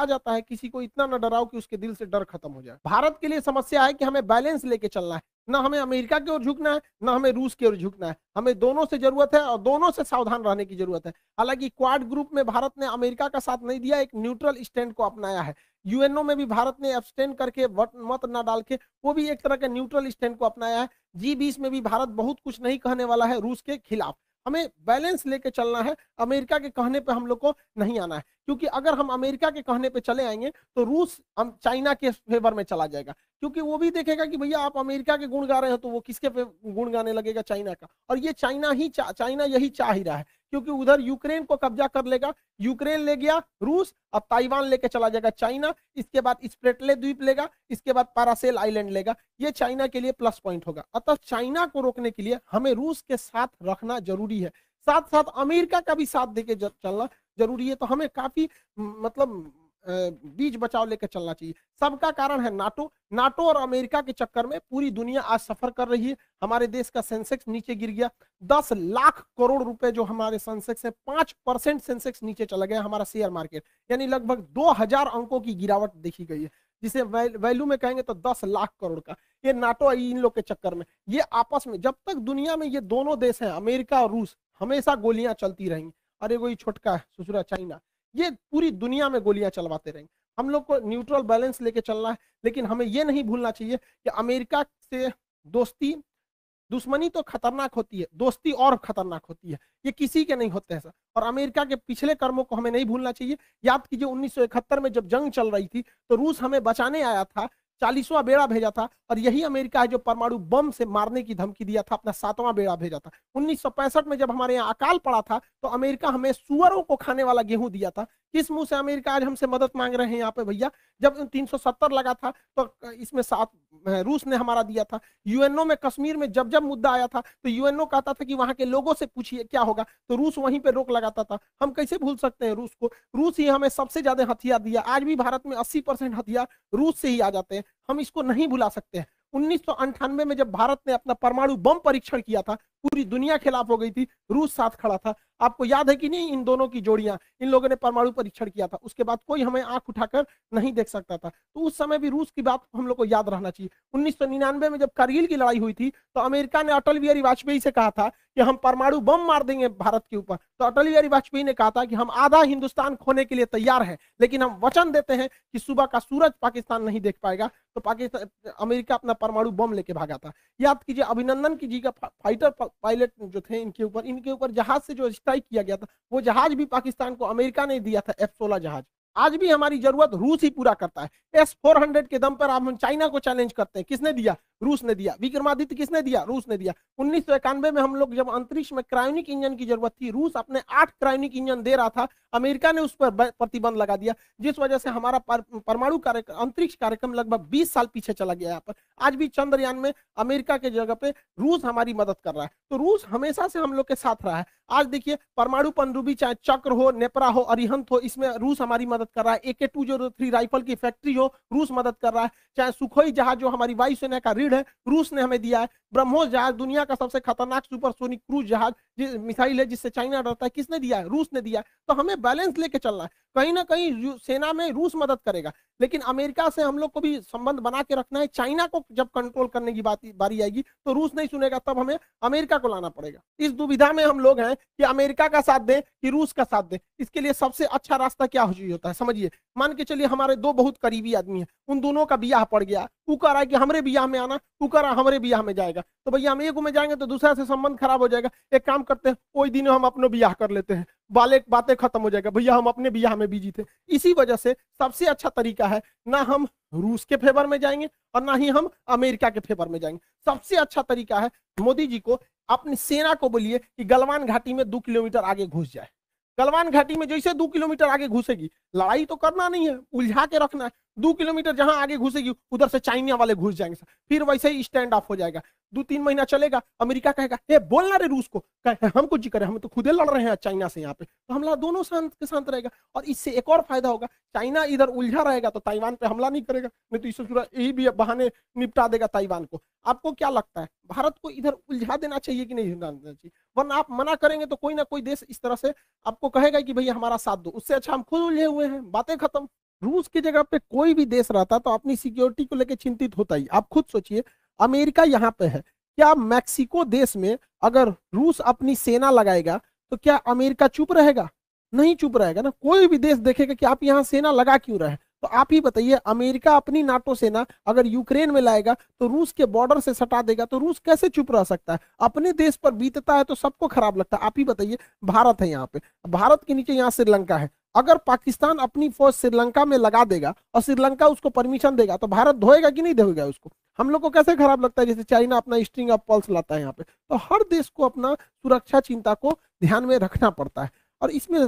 आ जाता है किसी को इतना ना डराओ कि उसके दिल से डर खत्म हो जाए भारत के लिए समस्या है कि हमें बैलेंस लेके चलना है ना हमें अमेरिका की ओर झुकना है ना हमें रूस की ओर झुकना है हमें दोनों से जरूरत है और दोनों से सावधान रहने की जरूरत है हालांकि क्वाड ग्रुप में भारत ने अमेरिका का साथ नहीं दिया एक न्यूट्रल स्टैंड को अपनाया है यूएनओ में भी भारत ने एब्सटेंड करके मत ना डाल के वो भी एक तरह के न्यूट्रल स्टैंड को अपनाया है जी बीस में भी भारत बहुत कुछ नहीं कहने वाला है रूस के खिलाफ हमें बैलेंस लेके चलना है अमेरिका के कहने पे हम लोग को नहीं आना है क्योंकि अगर हम अमेरिका के कहने पे चले आएंगे तो रूस चाइना के फेवर में चला जाएगा क्योंकि वो भी देखेगा कि भैया आप अमेरिका के गुण गा रहे हो तो वो किसके पे गुण गाने लगेगा चाइना का और ये चाइना ही चा, चाइना यही चाह ही रहा है क्योंकि उधर यूक्रेन को कब्जा कर लेगा यूक्रेन ले गया रूस अब ताइवान लेके चला जाएगा चाइना इसके बाद स्प्रेटले द्वीप लेगा इसके बाद पारासेल आइलैंड लेगा ये चाइना के लिए प्लस पॉइंट होगा अतः चाइना को रोकने के लिए हमें रूस के साथ रखना जरूरी है साथ साथ अमेरिका का भी साथ देके चलना जरूरी है तो हमें काफी मतलब बीच बचाव लेकर चलना चाहिए सबका कारण है नाटो नाटो और अमेरिका के चक्कर में पूरी दुनिया आज सफर कर रही है हमारे देश का सेंसेक्स नीचे गिर गया दस लाख करोड़ रुपए जो हमारे सेंसेक्स है पांच परसेंट सेंसेक्स नीचे चला गया हमारा शेयर मार्केट यानी लगभग दो हजार अंकों की गिरावट देखी गई है जिसे वैल्यू में कहेंगे तो दस लाख करोड़ का ये नाटो इन लोग के चक्कर में ये आपस में जब तक दुनिया में ये दोनों देश है अमेरिका और रूस हमेशा गोलियां चलती रहेंगी और एगो छोटका है ससुरा चाइना ये पूरी दुनिया में गोलियां चलवाते रहेंगे हम लोग को न्यूट्रल बैलेंस लेके चलना है लेकिन हमें ये नहीं भूलना चाहिए कि अमेरिका से दोस्ती दुश्मनी तो खतरनाक होती है दोस्ती और खतरनाक होती है ये किसी के नहीं होते हैं सर और अमेरिका के पिछले कर्मों को हमें नहीं भूलना चाहिए याद कीजिए 1971 में जब जंग चल रही थी तो रूस हमें बचाने आया था चालीसवां बेड़ा भेजा था और यही अमेरिका है जो परमाणु बम से मारने की धमकी दिया था अपना सातवां बेड़ा भेजा था उन्नीस में जब हमारे यहाँ अकाल पड़ा था तो अमेरिका हमें सुअरों को खाने वाला गेहूं दिया था किस मुंह से अमेरिका आज हमसे मदद मांग रहे हैं यहाँ पे भैया जब 370 लगा था तो इसमें साथ रूस ने हमारा दिया था यूएनओ में कश्मीर में जब जब मुद्दा आया था तो यूएनओ कहता था कि वहां के लोगों से पूछिए क्या होगा तो रूस वहीं पे रोक लगाता था हम कैसे भूल सकते हैं रूस को रूस ही हमें सबसे ज्यादा हथियार दिया आज भी भारत में अस्सी हथियार रूस से ही आ जाते हैं हम इसको नहीं भुला सकते हैं उन्नीस में जब भारत ने अपना परमाणु बम परीक्षण किया था पूरी दुनिया खिलाफ हो गई थी रूस साथ खड़ा था आपको याद है कि नहीं इन दोनों की जोड़ियां इन लोगों ने परमाणु परीक्षण किया था उसके बाद कोई हमें आंख उठाकर नहीं देख सकता था तो उस समय भी रूस की बात हम लोग को याद रहना चाहिए उन्नीस में जब करगिल की लड़ाई हुई थी तो अमेरिका ने अटल बिहारी वाजपेयी से कहा था कि हम परमाणु बम मार देंगे भारत के ऊपर तो अटल बिहारी वाजपेयी ने कहा था कि हम आधा हिंदुस्तान खोने के लिए तैयार है लेकिन हम वचन देते हैं कि सुबह का सूरज पाकिस्तान नहीं देख पाएगा तो पाकिस्तान अमेरिका अपना परमाणु बम लेके भागा था याद कीजिए अभिनंदन की जी का फाइटर पायलट जो थे इनके ऊपर इनके ऊपर जहाज से जो स्ट्राइक किया गया था वो जहाज भी पाकिस्तान को अमेरिका ने दिया था एफ सोलह जहाज आज भी हमारी जरूरत रूस ही पूरा करता है एस फोर हंड्रेड के दम पर आप हम चाइना को चैलेंज करते हैं किसने दिया रूस ने दिया विक्रमादित्य किसने दिया रूस ने दिया उन्नीस में हम लोग जब अंतरिक्ष में क्रायोनिक इंजन की जरूरत थी रूस अपने आठ क्रायोनिक इंजन दे रहा था अमेरिका ने उस पर प्रतिबंध लगा दिया जिस वजह से हमारा परमाणु कार्यक्रम अंतरिक्ष कार्यक्रम लगभग बीस साल पीछे चला गया यहाँ पर आज भी चंद्रयान में अमेरिका के जगह पे रूस हमारी मदद कर रहा है तो रूस हमेशा से हम लोग के साथ रहा है आज देखिए परमाणु पनडुब्बी चाहे चक्र हो नेपरा हो अरिहंत हो इसमें रूस हमारी मदद कर रहा है K two zero three rifle की फैक्ट्री हो रूस मदद कर रहा है चाहे सुखोई जहाज जो हमारी वायुसेना का स्पीड है रूस ने हमें दिया है ब्रह्मोस जहाज दुनिया का सबसे खतरनाक सुपर सोनिक क्रूज जहाज मिसाइल है जिससे चाइना डरता है किसने दिया है रूस ने दिया है तो हमें बैलेंस लेके चलना है कहीं ना कहीं सेना में रूस मदद करेगा लेकिन अमेरिका से हम लोग को भी संबंध बना के रखना है चाइना को जब कंट्रोल करने की बात बारी आएगी तो रूस नहीं सुनेगा तब हमें अमेरिका को लाना पड़ेगा इस दुविधा में हम लोग हैं कि अमेरिका का साथ दें कि रूस का साथ दें इसके लिए सबसे अच्छा रास्ता क्या होता है समझिए मान के चलिए हमारे दो बहुत करीबी आदमी है उन दोनों का ब्याह पड़ गया है कि हमरे बियाह में आना उकारा हमरे बियाह में जाएगा तो भैया हम एक में जाएंगे तो दूसरा से संबंध खराब हो जाएगा एक काम करते हैं वही दिन हम अपने बियाह कर लेते हैं बाले बातें खत्म हो जाएगा भैया हम अपने बियाह में बिजी थे इसी वजह से सबसे अच्छा तरीका है ना हम रूस के फेवर में जाएंगे और ना ही हम अमेरिका के फेवर में जाएंगे सबसे अच्छा तरीका है मोदी जी को अपनी सेना को बोलिए कि गलवान घाटी में दो किलोमीटर आगे घुस जाए गलवान घाटी में जैसे दो किलोमीटर आगे घुसेगी लड़ाई तो करना नहीं है उलझा के रखना है दो किलोमीटर जहां आगे घुसेगी उधर से चाइनिया वाले घुस जाएंगे फिर वैसे ही स्टैंड ऑफ हो जाएगा दो तीन महीना चलेगा अमेरिका कहेगा ये बोलना रे रूस को कहे हमको जी करे हम तो खुदे लड़ रहे हैं चाइना से यहाँ पे तो हमला दोनों शांत के शांत रहेगा और इससे एक और फायदा होगा चाइना इधर उलझा रहेगा तो ताइवान पे हमला नहीं करेगा नहीं तो इससे यही भी बहाने निपटा देगा ताइवान को आपको क्या लगता है भारत को इधर उलझा देना चाहिए कि नहीं देना चाहिए वरना आप मना करेंगे तो कोई ना कोई देश इस तरह से आपको कहेगा कि भैया हमारा साथ दो उससे अच्छा हम खुद उलझे हुए हैं बातें खत्म रूस की जगह पे कोई भी देश रहता तो अपनी सिक्योरिटी को लेकर चिंतित होता ही आप खुद सोचिए अमेरिका यहाँ पे है क्या मैक्सिको देश में अगर रूस अपनी सेना लगाएगा तो क्या अमेरिका चुप रहेगा नहीं चुप रहेगा ना कोई भी देश देखेगा कि आप यहाँ सेना लगा क्यों रहे तो आप ही बताइए अमेरिका अपनी नाटो सेना अगर यूक्रेन में लाएगा तो रूस के बॉर्डर से सटा देगा तो रूस कैसे चुप रह सकता है अपने देश पर बीतता है तो सबको खराब लगता है आप ही बताइए भारत है यहाँ पे भारत के नीचे यहाँ श्रीलंका है अगर पाकिस्तान अपनी फौज श्रीलंका में लगा देगा और श्रीलंका उसको परमिशन देगा तो भारत धोएगा कि नहीं धोएगा उसको हम लोग को कैसे खराब लगता है जैसे चाइना अपना स्ट्रिंग ऑफ पल्स लाता है यहाँ पे तो हर देश को अपना सुरक्षा चिंता को ध्यान में रखना पड़ता है और इसमें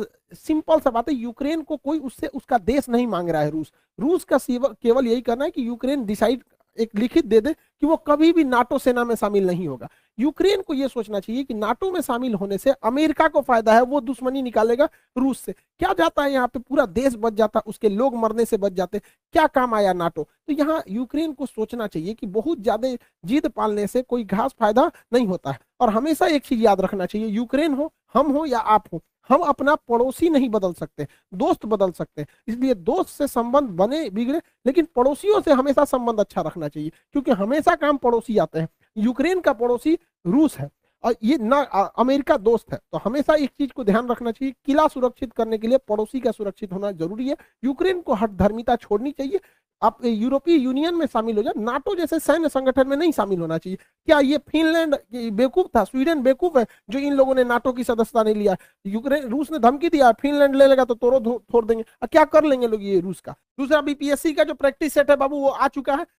सिंपल सा बात है यूक्रेन को कोई उससे उसका देश नहीं मांग रहा है रूस रूस का केवल यही करना है कि यूक्रेन डिसाइड एक लिखित दे दे कि वो कभी भी नाटो सेना में शामिल नहीं होगा यूक्रेन को यह सोचना चाहिए कि नाटो में शामिल होने से अमेरिका को फायदा है वो दुश्मनी निकालेगा रूस से क्या जाता है यहाँ पे पूरा देश बच जाता उसके लोग मरने से बच जाते क्या काम आया नाटो तो यहाँ यूक्रेन को सोचना चाहिए कि बहुत ज्यादा जीत पालने से कोई घास फायदा नहीं होता है और हमेशा एक चीज याद रखना चाहिए यूक्रेन हो हम हो या आप हो हम अपना पड़ोसी नहीं बदल सकते दोस्त बदल सकते इसलिए दोस्त से संबंध बने बिगड़े लेकिन पड़ोसियों से हमेशा संबंध अच्छा रखना चाहिए क्योंकि हमेशा काम पड़ोसी आते हैं यूक्रेन का पड़ोसी रूस है और ये ना अमेरिका दोस्त है तो हमेशा एक चीज को ध्यान रखना चाहिए किला सुरक्षित करने के लिए पड़ोसी का सुरक्षित होना जरूरी है यूक्रेन को हट धर्मिता छोड़नी चाहिए आप यूरोपीय यूनियन में शामिल हो जाए नाटो जैसे सैन्य संगठन में नहीं शामिल होना चाहिए क्या ये फिनलैंड बेकूफ था स्वीडन बेकूफ है जो इन लोगों ने नाटो की सदस्यता नहीं लिया यूक्रेन रूस ने धमकी दिया फिनलैंड ले लेगा तो तोड़ो थोड़ देंगे और क्या कर लेंगे लोग ये रूस का दूसरा बीपीएससी का जो प्रैक्टिस सेट है बाबू वो आ चुका है